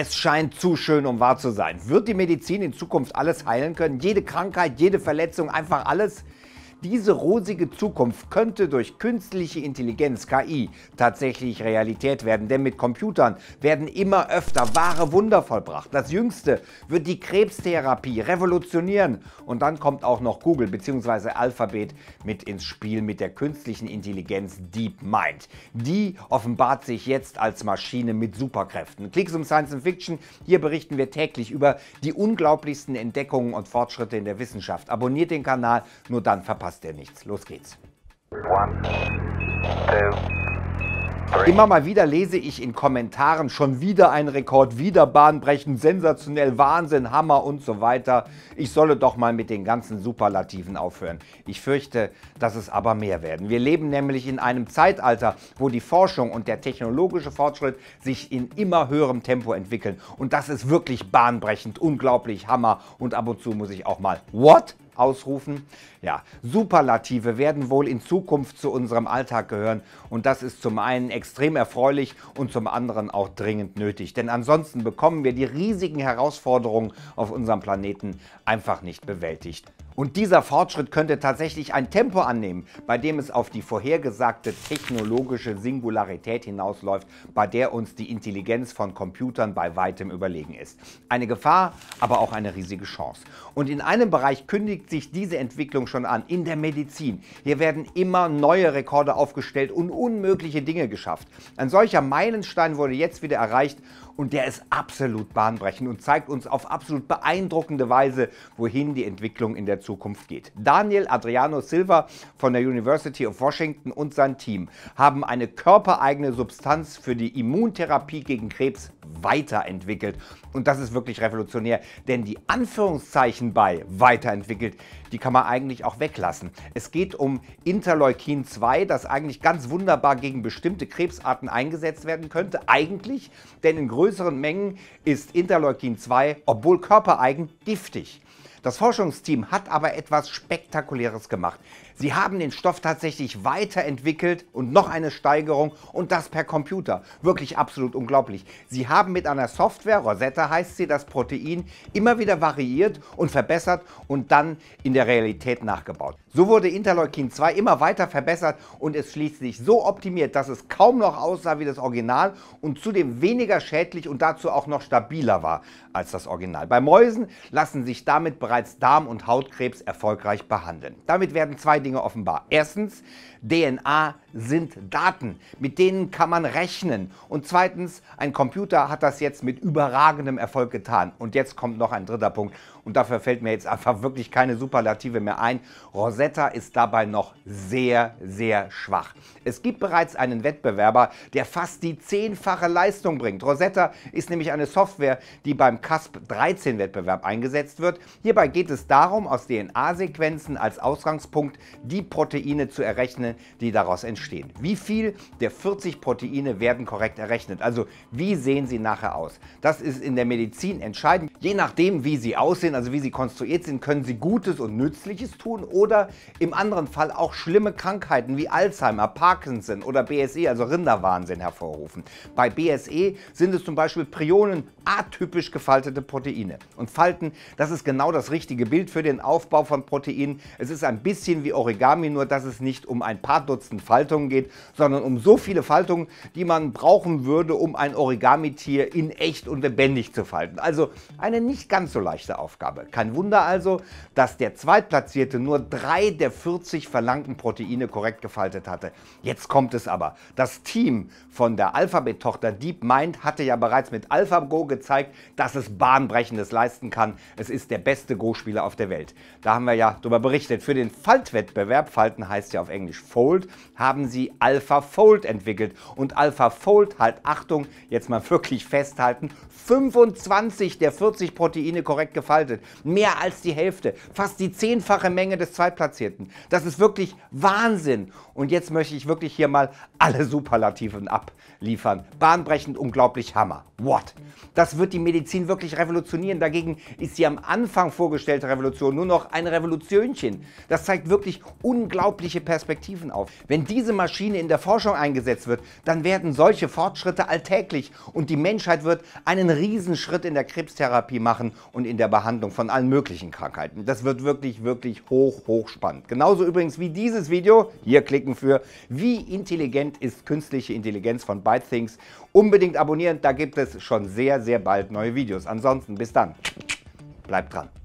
Es scheint zu schön, um wahr zu sein. Wird die Medizin in Zukunft alles heilen können? Jede Krankheit, jede Verletzung, einfach alles? Diese rosige Zukunft könnte durch künstliche Intelligenz, KI, tatsächlich Realität werden, denn mit Computern werden immer öfter wahre Wunder vollbracht. Das jüngste wird die Krebstherapie revolutionieren und dann kommt auch noch Google bzw. Alphabet mit ins Spiel mit der künstlichen Intelligenz DeepMind. Die offenbart sich jetzt als Maschine mit Superkräften. Klicks um Science Fiction, hier berichten wir täglich über die unglaublichsten Entdeckungen und Fortschritte in der Wissenschaft. Abonniert den Kanal, nur dann verpasst verpasst ihr nichts. Los geht's. One, two, Immer mal wieder lese ich in Kommentaren schon wieder ein Rekord, wieder bahnbrechend, sensationell, Wahnsinn, Hammer und so weiter. Ich solle doch mal mit den ganzen Superlativen aufhören. Ich fürchte, dass es aber mehr werden. Wir leben nämlich in einem Zeitalter, wo die Forschung und der technologische Fortschritt sich in immer höherem Tempo entwickeln. Und das ist wirklich bahnbrechend, unglaublich, Hammer. Und ab und zu muss ich auch mal, what? ausrufen? Ja, Superlative werden wohl in Zukunft zu unserem Alltag gehören und das ist zum einen extrem erfreulich und zum anderen auch dringend nötig, denn ansonsten bekommen wir die riesigen Herausforderungen auf unserem Planeten einfach nicht bewältigt. Und dieser Fortschritt könnte tatsächlich ein Tempo annehmen, bei dem es auf die vorhergesagte technologische Singularität hinausläuft, bei der uns die Intelligenz von Computern bei weitem überlegen ist. Eine Gefahr, aber auch eine riesige Chance. Und in einem Bereich kündigt sich diese Entwicklung schon an, in der Medizin. Hier werden immer neue Rekorde aufgestellt und unmögliche Dinge geschafft. Ein solcher Meilenstein wurde jetzt wieder erreicht und der ist absolut bahnbrechend und zeigt uns auf absolut beeindruckende Weise, wohin die Entwicklung in der Zukunft geht. Daniel Adriano Silva von der University of Washington und sein Team haben eine körpereigene Substanz für die Immuntherapie gegen Krebs weiterentwickelt. Und das ist wirklich revolutionär, denn die Anführungszeichen bei weiterentwickelt, die kann man eigentlich auch weglassen. Es geht um Interleukin 2, das eigentlich ganz wunderbar gegen bestimmte Krebsarten eingesetzt werden könnte. Eigentlich, denn in größeren größeren Mengen ist Interleukin 2, obwohl körpereigen, giftig. Das Forschungsteam hat aber etwas Spektakuläres gemacht. Sie haben den Stoff tatsächlich weiterentwickelt und noch eine Steigerung und das per Computer. Wirklich absolut unglaublich. Sie haben mit einer Software, Rosetta heißt sie, das Protein immer wieder variiert und verbessert und dann in der Realität nachgebaut. So wurde Interleukin 2 immer weiter verbessert und es schließlich so optimiert, dass es kaum noch aussah wie das Original und zudem weniger schädlich und dazu auch noch stabiler war als das Original. Bei Mäusen lassen sich damit bereits Darm- und Hautkrebs erfolgreich behandeln. Damit werden zwei Dinge offenbar. Erstens, DNA sind Daten, mit denen kann man rechnen. Und zweitens, ein Computer hat das jetzt mit überragendem Erfolg getan. Und jetzt kommt noch ein dritter Punkt. Und dafür fällt mir jetzt einfach wirklich keine Superlative mehr ein. Rosetta ist dabei noch sehr, sehr schwach. Es gibt bereits einen Wettbewerber, der fast die zehnfache Leistung bringt. Rosetta ist nämlich eine Software, die beim CASP-13-Wettbewerb eingesetzt wird. Hierbei Hierbei geht es darum, aus DNA-Sequenzen als Ausgangspunkt die Proteine zu errechnen, die daraus entstehen. Wie viel der 40 Proteine werden korrekt errechnet? Also wie sehen sie nachher aus? Das ist in der Medizin entscheidend. Je nachdem, wie sie aussehen, also wie sie konstruiert sind, können sie Gutes und Nützliches tun oder im anderen Fall auch schlimme Krankheiten wie Alzheimer, Parkinson oder BSE, also Rinderwahnsinn, hervorrufen. Bei BSE sind es zum Beispiel Prionen atypisch gefaltete Proteine. Und Falten, das ist genau das richtige Bild für den Aufbau von Proteinen. Es ist ein bisschen wie Origami, nur dass es nicht um ein paar Dutzend Faltungen geht, sondern um so viele Faltungen, die man brauchen würde, um ein Origami-Tier in echt und lebendig zu falten. Also eine nicht ganz so leichte Aufgabe. Kein Wunder also, dass der Zweitplatzierte nur drei der 40 verlangten Proteine korrekt gefaltet hatte. Jetzt kommt es aber. Das Team von der Alphabet-Tochter DeepMind hatte ja bereits mit AlphaGo gezeigt, dass es Bahnbrechendes leisten kann. Es ist der beste Go-Spieler auf der Welt. Da haben wir ja darüber berichtet. Für den Faltwettbewerb, Falten heißt ja auf Englisch Fold, haben sie Alpha Fold entwickelt. Und Alpha Fold halt, Achtung, jetzt mal wirklich festhalten, 25 der 40 Proteine korrekt gefaltet. Mehr als die Hälfte, fast die zehnfache Menge des Zweitplatzierten. Das ist wirklich Wahnsinn. Und jetzt möchte ich wirklich hier mal alle Superlativen abliefern. Bahnbrechend, unglaublich Hammer. What? Das wird die Medizin wirklich revolutionieren. Dagegen ist sie am Anfang vor vorgestellte Revolution nur noch ein Revolutionchen. Das zeigt wirklich unglaubliche Perspektiven auf. Wenn diese Maschine in der Forschung eingesetzt wird, dann werden solche Fortschritte alltäglich und die Menschheit wird einen Riesenschritt in der Krebstherapie machen und in der Behandlung von allen möglichen Krankheiten. Das wird wirklich, wirklich hoch, hoch spannend. Genauso übrigens wie dieses Video, hier klicken für, wie intelligent ist künstliche Intelligenz von ByteThings. Unbedingt abonnieren, da gibt es schon sehr, sehr bald neue Videos. Ansonsten bis dann. Bleibt dran.